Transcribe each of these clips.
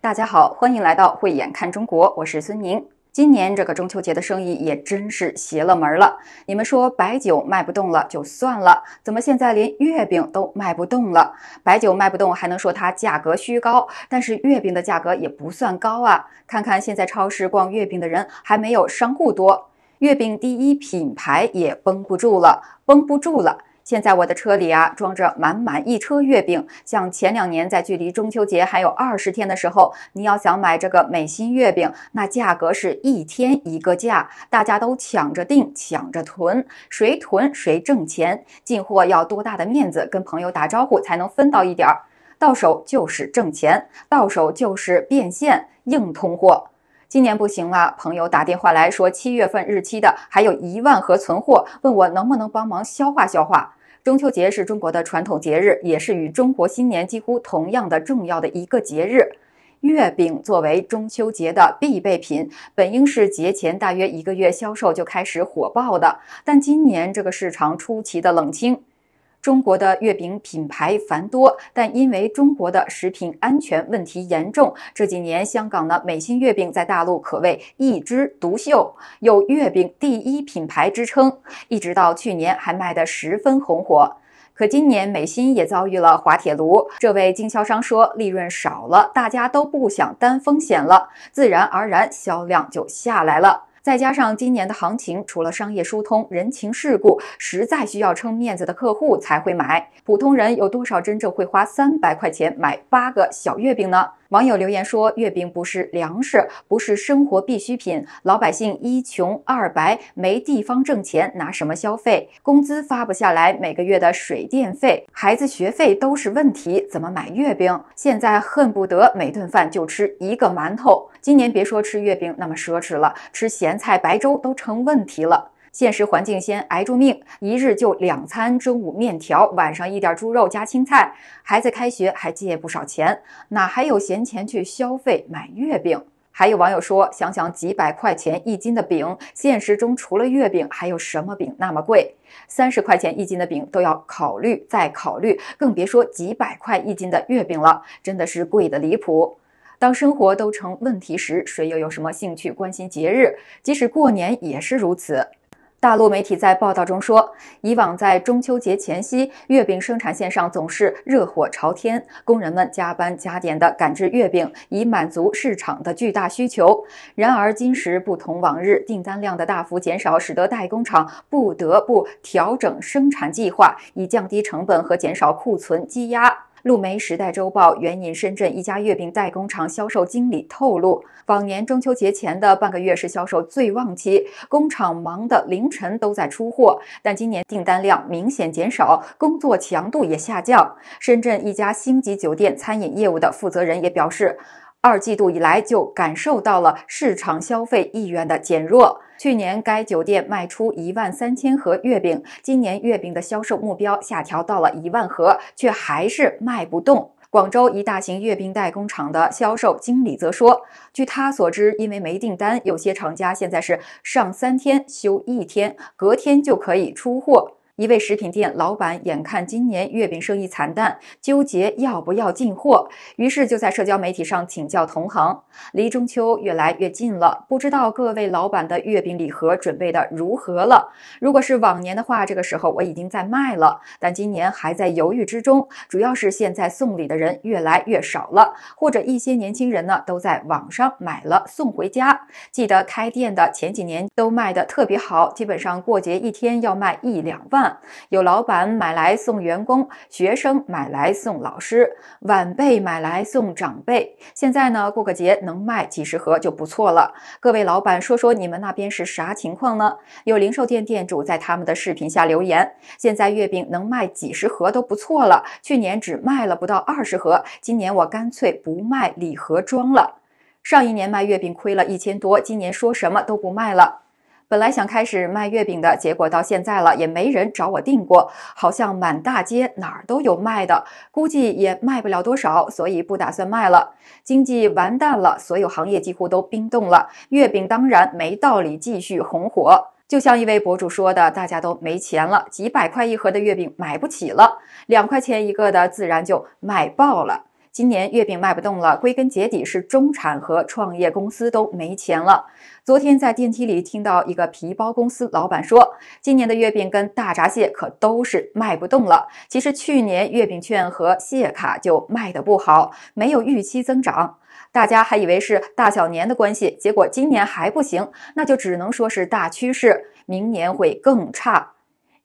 大家好，欢迎来到慧眼看中国，我是孙宁。今年这个中秋节的生意也真是邪了门了。你们说白酒卖不动了就算了，怎么现在连月饼都卖不动了？白酒卖不动还能说它价格虚高，但是月饼的价格也不算高啊。看看现在超市逛月饼的人还没有商户多，月饼第一品牌也绷不住了，绷不住了。现在我的车里啊装着满满一车月饼。像前两年在距离中秋节还有二十天的时候，你要想买这个美心月饼，那价格是一天一个价，大家都抢着订，抢着囤，谁囤谁挣钱。进货要多大的面子，跟朋友打招呼才能分到一点儿，到手就是挣钱，到手就是变现，硬通货。今年不行了，朋友打电话来说，七月份日期的还有一万盒存货，问我能不能帮忙消化消化。中秋节是中国的传统节日，也是与中国新年几乎同样的重要的一个节日。月饼作为中秋节的必备品，本应是节前大约一个月销售就开始火爆的，但今年这个市场出奇的冷清。中国的月饼品牌繁多，但因为中国的食品安全问题严重，这几年香港的美心月饼在大陆可谓一枝独秀，有“月饼第一品牌”之称，一直到去年还卖得十分红火。可今年美心也遭遇了滑铁卢，这位经销商说，利润少了，大家都不想担风险了，自然而然销量就下来了。再加上今年的行情，除了商业疏通、人情世故，实在需要撑面子的客户才会买。普通人有多少真正会花三百块钱买八个小月饼呢？网友留言说：“月饼不是粮食，不是生活必需品，老百姓一穷二白，没地方挣钱，拿什么消费？工资发不下来，每个月的水电费、孩子学费都是问题，怎么买月饼？现在恨不得每顿饭就吃一个馒头。”今年别说吃月饼那么奢侈了，吃咸菜白粥都成问题了。现实环境先挨住命，一日就两餐，中午面条，晚上一点猪肉加青菜。孩子开学还借不少钱，哪还有闲钱去消费买月饼？还有网友说，想想几百块钱一斤的饼，现实中除了月饼还有什么饼那么贵？三十块钱一斤的饼都要考虑再考虑，更别说几百块一斤的月饼了，真的是贵的离谱。当生活都成问题时，谁又有什么兴趣关心节日？即使过年也是如此。大陆媒体在报道中说，以往在中秋节前夕，月饼生产线上总是热火朝天，工人们加班加点地赶制月饼，以满足市场的巨大需求。然而今时不同往日，订单量的大幅减少，使得代工厂不得不调整生产计划，以降低成本和减少库存积压。路媒《时代周报》援引深圳一家月饼代工厂销售经理透露，往年中秋节前的半个月是销售最旺期，工厂忙的凌晨都在出货。但今年订单量明显减少，工作强度也下降。深圳一家星级酒店餐饮业务的负责人也表示。二季度以来就感受到了市场消费意愿的减弱。去年该酒店卖出一万三千盒月饼，今年月饼的销售目标下调到了一万盒，却还是卖不动。广州一大型月饼代工厂的销售经理则说：“据他所知，因为没订单，有些厂家现在是上三天休一天，隔天就可以出货。”一位食品店老板眼看今年月饼生意惨淡，纠结要不要进货，于是就在社交媒体上请教同行。离中秋越来越近了，不知道各位老板的月饼礼盒准备的如何了？如果是往年的话，这个时候我已经在卖了，但今年还在犹豫之中，主要是现在送礼的人越来越少了，或者一些年轻人呢都在网上买了送回家。记得开店的前几年都卖的特别好，基本上过节一天要卖一两万。有老板买来送员工，学生买来送老师，晚辈买来送长辈。现在呢，过个节能卖几十盒就不错了。各位老板，说说你们那边是啥情况呢？有零售店店主在他们的视频下留言：现在月饼能卖几十盒都不错了，去年只卖了不到二十盒。今年我干脆不卖礼盒装了。上一年卖月饼亏了一千多，今年说什么都不卖了。本来想开始卖月饼的，结果到现在了也没人找我订过，好像满大街哪儿都有卖的，估计也卖不了多少，所以不打算卖了。经济完蛋了，所有行业几乎都冰冻了，月饼当然没道理继续红火。就像一位博主说的，大家都没钱了，几百块一盒的月饼买不起了，两块钱一个的自然就卖爆了。今年月饼卖不动了，归根结底是中产和创业公司都没钱了。昨天在电梯里听到一个皮包公司老板说，今年的月饼跟大闸蟹可都是卖不动了。其实去年月饼券和蟹卡就卖的不好，没有预期增长。大家还以为是大小年的关系，结果今年还不行，那就只能说是大趋势，明年会更差。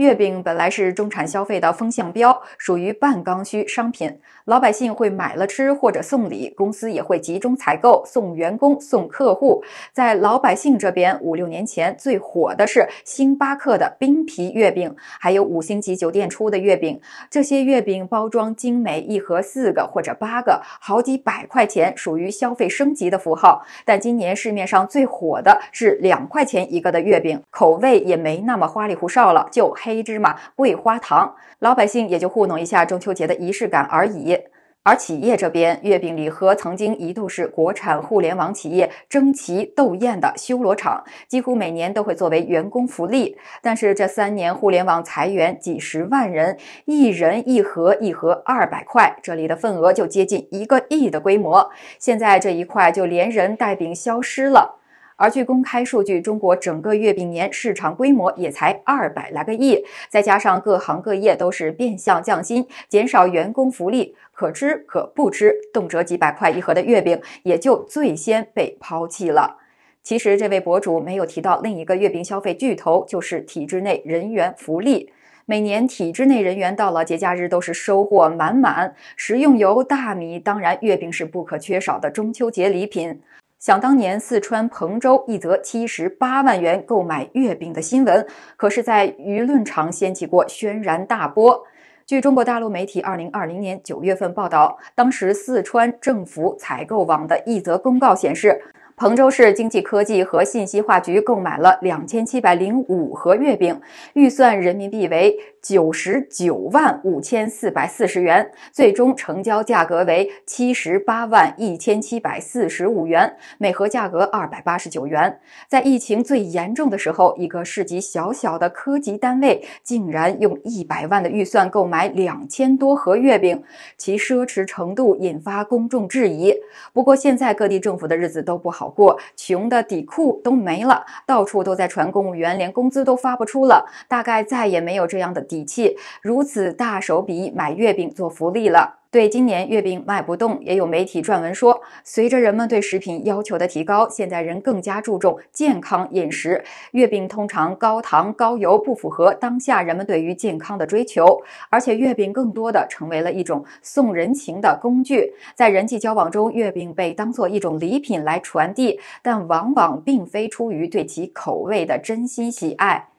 月饼本来是中产消费的风向标，属于半刚需商品，老百姓会买了吃或者送礼，公司也会集中采购送员工送客户。在老百姓这边，五六年前最火的是星巴克的冰皮月饼，还有五星级酒店出的月饼，这些月饼包装精美，一盒四个或者八个，好几百块钱，属于消费升级的符号。但今年市面上最火的是两块钱一个的月饼，口味也没那么花里胡哨了，就黑。黑芝麻、桂花糖，老百姓也就糊弄一下中秋节的仪式感而已。而企业这边，月饼礼盒曾经一度是国产互联网企业争奇斗艳的修罗场，几乎每年都会作为员工福利。但是这三年，互联网裁员几十万人，一人一盒，一盒二百块，这里的份额就接近一个亿的规模。现在这一块就连人带饼消失了。而据公开数据，中国整个月饼年市场规模也才二百来个亿，再加上各行各业都是变相降薪、减少员工福利，可吃可不吃，动辄几百块一盒的月饼也就最先被抛弃了。其实这位博主没有提到另一个月饼消费巨头，就是体制内人员福利。每年体制内人员到了节假日都是收获满满，食用油、大米，当然月饼是不可缺少的中秋节礼品。想当年，四川彭州一则七十八万元购买月饼的新闻，可是在舆论场掀起过轩然大波。据中国大陆媒体二零二零年九月份报道，当时四川政府采购网的一则公告显示。彭州市经济科技和信息化局购买了两千七百零五盒月饼，预算人民币为九十九万五千四百四十元，最终成交价格为七十八万一千七百四十五元，每盒价格二百八十九元。在疫情最严重的时候，一个市级小小的科级单位竟然用一百万的预算购买两千多盒月饼，其奢侈程度引发公众质疑。不过，现在各地政府的日子都不好。过穷的底裤都没了，到处都在传公务员连工资都发不出了，大概再也没有这样的底气，如此大手笔买月饼做福利了。对今年月饼卖不动，也有媒体撰文说，随着人们对食品要求的提高，现代人更加注重健康饮食，月饼通常高糖高油，不符合当下人们对于健康的追求。而且月饼更多的成为了一种送人情的工具，在人际交往中，月饼被当作一种礼品来传递，但往往并非出于对其口味的真心喜爱。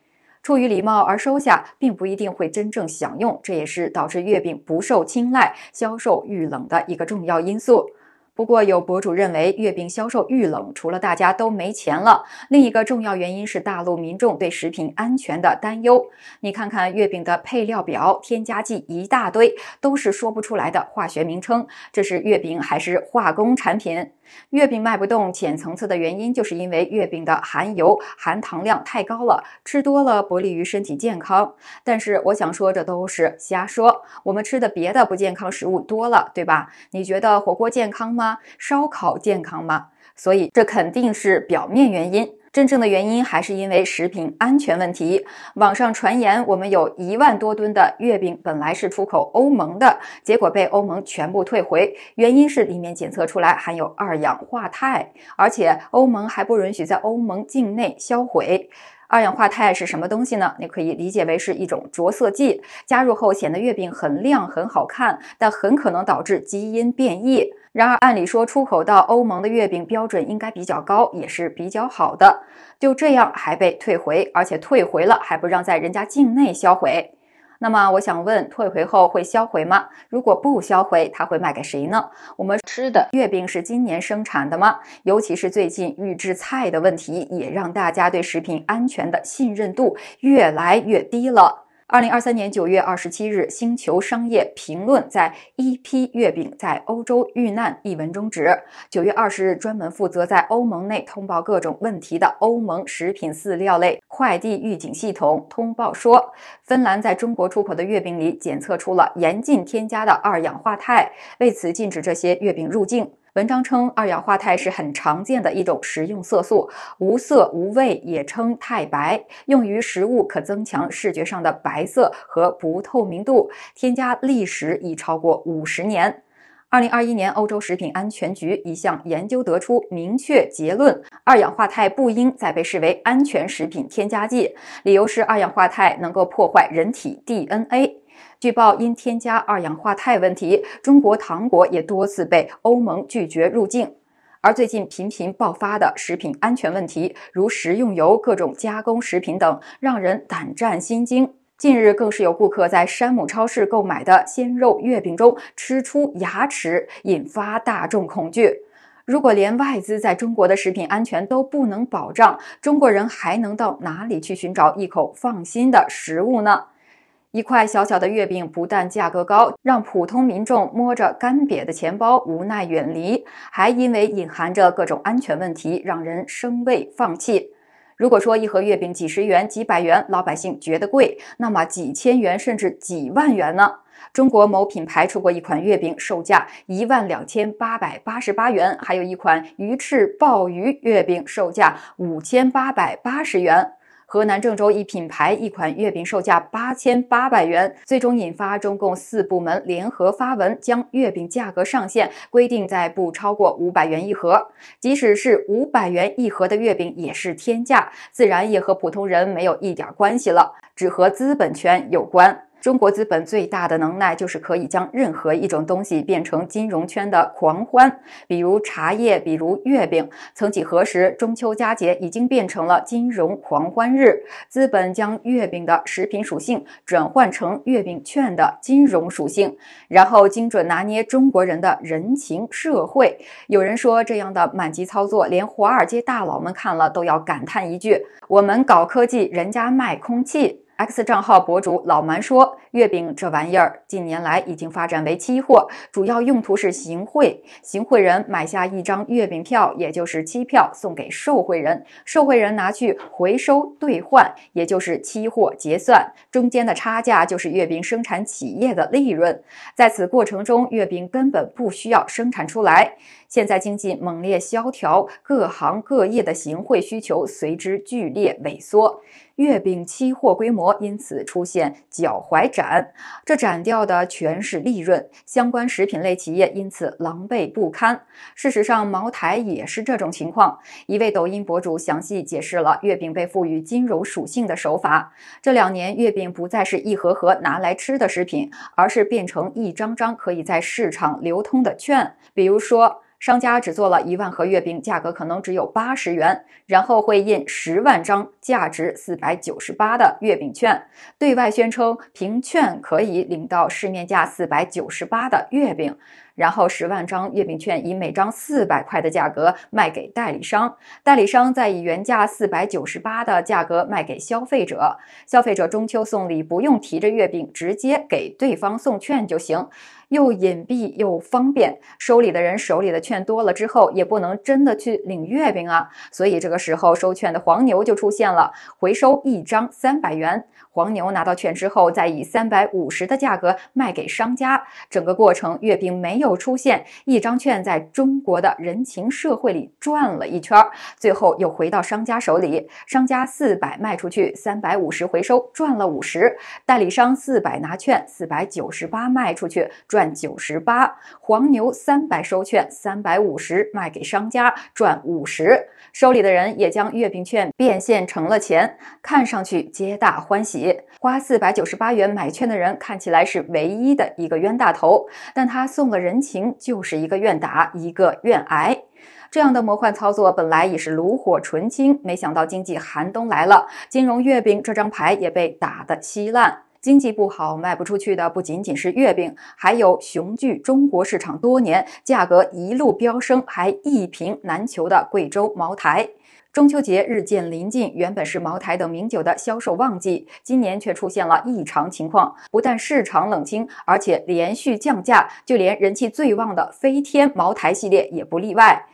出于礼貌而收下，并不一定会真正享用，这也是导致月饼不受青睐、销售遇冷的一个重要因素。不过，有博主认为，月饼销售遇冷，除了大家都没钱了，另一个重要原因是大陆民众对食品安全的担忧。你看看月饼的配料表，添加剂一大堆，都是说不出来的化学名称，这是月饼还是化工产品？月饼卖不动，浅层次的原因就是因为月饼的含油、含糖量太高了，吃多了不利于身体健康。但是我想说，这都是瞎说。我们吃的别的不健康食物多了，对吧？你觉得火锅健康吗？烧烤健康吗？所以这肯定是表面原因。真正的原因还是因为食品安全问题。网上传言，我们有一万多吨的月饼本来是出口欧盟的，结果被欧盟全部退回，原因是里面检测出来含有二氧化钛，而且欧盟还不允许在欧盟境内销毁。二氧化钛是什么东西呢？你可以理解为是一种着色剂，加入后显得月饼很亮很好看，但很可能导致基因变异。然而，按理说，出口到欧盟的月饼标准应该比较高，也是比较好的。就这样还被退回，而且退回了还不让在人家境内销毁。那么，我想问，退回后会销毁吗？如果不销毁，它会卖给谁呢？我们吃的月饼是今年生产的吗？尤其是最近预制菜的问题，也让大家对食品安全的信任度越来越低了。二零二三年九月二十七日，《星球商业评论》在“一批月饼在欧洲遇难”一文中指，九月二十日专门负责在欧盟内通报各种问题的欧盟食品饲料类快递预警系统通报说，芬兰在中国出口的月饼里检测出了严禁添加的二氧化钛，为此禁止这些月饼入境。文章称，二氧化钛是很常见的一种食用色素，无色无味，也称钛白，用于食物可增强视觉上的白色和不透明度。添加历史已超过五十年。二零二一年，欧洲食品安全局一项研究得出明确结论：二氧化钛不应再被视为安全食品添加剂，理由是二氧化钛能够破坏人体 DNA。据报，因添加二氧化钛问题，中国糖果也多次被欧盟拒绝入境。而最近频频爆发的食品安全问题，如食用油、各种加工食品等，让人胆战心惊。近日，更是有顾客在山姆超市购买的鲜肉月饼中吃出牙齿，引发大众恐惧。如果连外资在中国的食品安全都不能保障，中国人还能到哪里去寻找一口放心的食物呢？一块小小的月饼不但价格高，让普通民众摸着干瘪的钱包无奈远离，还因为隐含着各种安全问题，让人生畏放弃。如果说一盒月饼几十元、几百元，老百姓觉得贵，那么几千元甚至几万元呢？中国某品牌出过一款月饼，售价一万两千八百八十八元，还有一款鱼翅鲍鱼月饼，售价五千八百八十元。河南郑州一品牌一款月饼售价八千八百元，最终引发中共四部门联合发文，将月饼价格上限规定在不超过五百元一盒。即使是五百元一盒的月饼，也是天价，自然也和普通人没有一点关系了，只和资本圈有关。中国资本最大的能耐就是可以将任何一种东西变成金融圈的狂欢，比如茶叶，比如月饼。曾几何时，中秋佳节已经变成了金融狂欢日，资本将月饼的食品属性转换成月饼券的金融属性，然后精准拿捏中国人的人情社会。有人说，这样的满级操作，连华尔街大佬们看了都要感叹一句：“我们搞科技，人家卖空气。” X 账号博主老蛮说：“月饼这玩意儿近年来已经发展为期货，主要用途是行贿。行贿人买下一张月饼票，也就是期票，送给受贿人，受贿人拿去回收兑换，也就是期货结算，中间的差价就是月饼生产企业的利润。在此过程中，月饼根本不需要生产出来。”现在经济猛烈萧条，各行各业的行会需求随之剧烈萎缩，月饼期货规模因此出现脚踝斩，这斩掉的全是利润，相关食品类企业因此狼狈不堪。事实上，茅台也是这种情况。一位抖音博主详细解释了月饼被赋予金融属性的手法。这两年，月饼不再是一盒盒拿来吃的食品，而是变成一张张可以在市场流通的券，比如说。商家只做了一万盒月饼，价格可能只有八十元，然后会印十万张价值四百九十八的月饼券，对外宣称凭券可以领到市面价四百九十八的月饼。然后十万张月饼券以每张四百块的价格卖给代理商，代理商再以原价四百九十八的价格卖给消费者。消费者中秋送礼不用提着月饼，直接给对方送券就行。又隐蔽又方便，收礼的人手里的券多了之后，也不能真的去领月饼啊。所以这个时候收券的黄牛就出现了，回收一张三百元，黄牛拿到券之后再以三百五十的价格卖给商家。整个过程月饼没有出现，一张券在中国的人情社会里转了一圈，最后又回到商家手里，商家四百卖出去，三百五十回收，赚了五十。代理商四百拿券，四百九十八卖出去，赚。赚九十八，黄牛三百收券，三百五十卖给商家赚五十，手里的人也将月饼券变现成了钱，看上去皆大欢喜。花四百九十八元买券的人看起来是唯一的一个冤大头，但他送了人情，就是一个愿打一个愿挨。这样的魔幻操作本来已是炉火纯青，没想到经济寒冬来了，金融月饼这张牌也被打得稀烂。经济不好，卖不出去的不仅仅是月饼，还有雄踞中国市场多年、价格一路飙升、还一瓶难求的贵州茅台。中秋节日渐临近，原本是茅台等名酒的销售旺季，今年却出现了异常情况，不但市场冷清，而且连续降价，就连人气最旺的飞天茅台系列也不例外。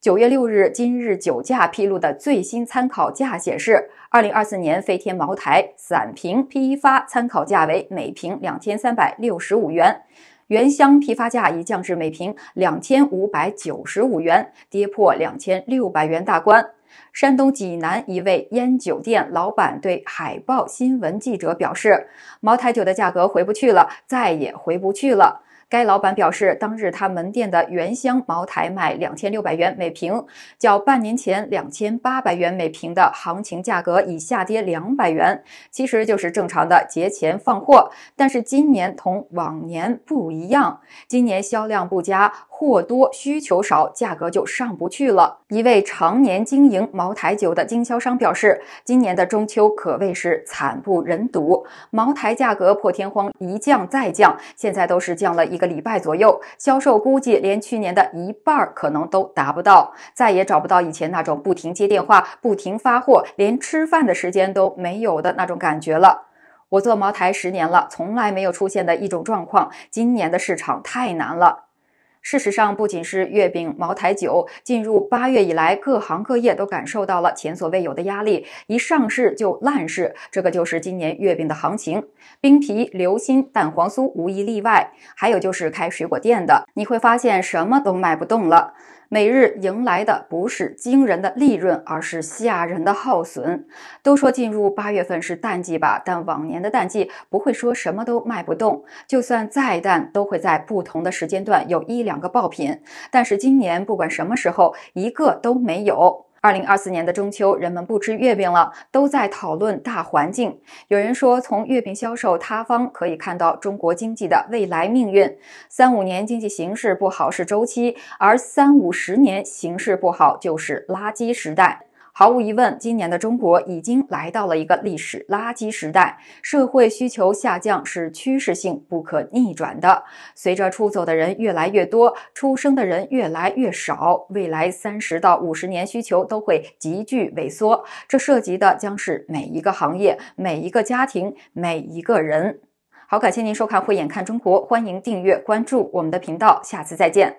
九月六日，今日酒价披露的最新参考价显示。二零二四年，飞天茅台散瓶批发参考价为每瓶两千三百六十五元，原箱批发价已降至每瓶两千五百九十五元，跌破两千六百元大关。山东济南一位烟酒店老板对《海报》新闻记者表示：“茅台酒的价格回不去了，再也回不去了。”该老板表示，当日他门店的原箱茅台卖两千六百元每瓶，较半年前两千八百元每瓶的行情价格已下跌两百元，其实就是正常的节前放货。但是今年同往年不一样，今年销量不佳。过多需求少，价格就上不去了。一位常年经营茅台酒的经销商表示，今年的中秋可谓是惨不忍睹，茅台价格破天荒一降再降，现在都是降了一个礼拜左右，销售估计连去年的一半可能都达不到，再也找不到以前那种不停接电话、不停发货、连吃饭的时间都没有的那种感觉了。我做茅台十年了，从来没有出现的一种状况，今年的市场太难了。事实上，不仅是月饼、茅台酒，进入八月以来，各行各业都感受到了前所未有的压力。一上市就烂市，这个就是今年月饼的行情。冰皮、流心、蛋黄酥无一例外。还有就是开水果店的，你会发现什么都卖不动了。每日迎来的不是惊人的利润，而是吓人的耗损。都说进入八月份是淡季吧，但往年的淡季不会说什么都卖不动，就算再淡，都会在不同的时间段有一两个爆品。但是今年不管什么时候，一个都没有。二零二四年的中秋，人们不吃月饼了，都在讨论大环境。有人说，从月饼销售塌方可以看到中国经济的未来命运。三五年经济形势不好是周期，而三五十年形势不好就是垃圾时代。毫无疑问，今年的中国已经来到了一个历史垃圾时代。社会需求下降是趋势性、不可逆转的。随着出走的人越来越多，出生的人越来越少，未来三十到五十年需求都会急剧萎缩。这涉及的将是每一个行业、每一个家庭、每一个人。好，感谢您收看《慧眼看中国》，欢迎订阅、关注我们的频道，下次再见。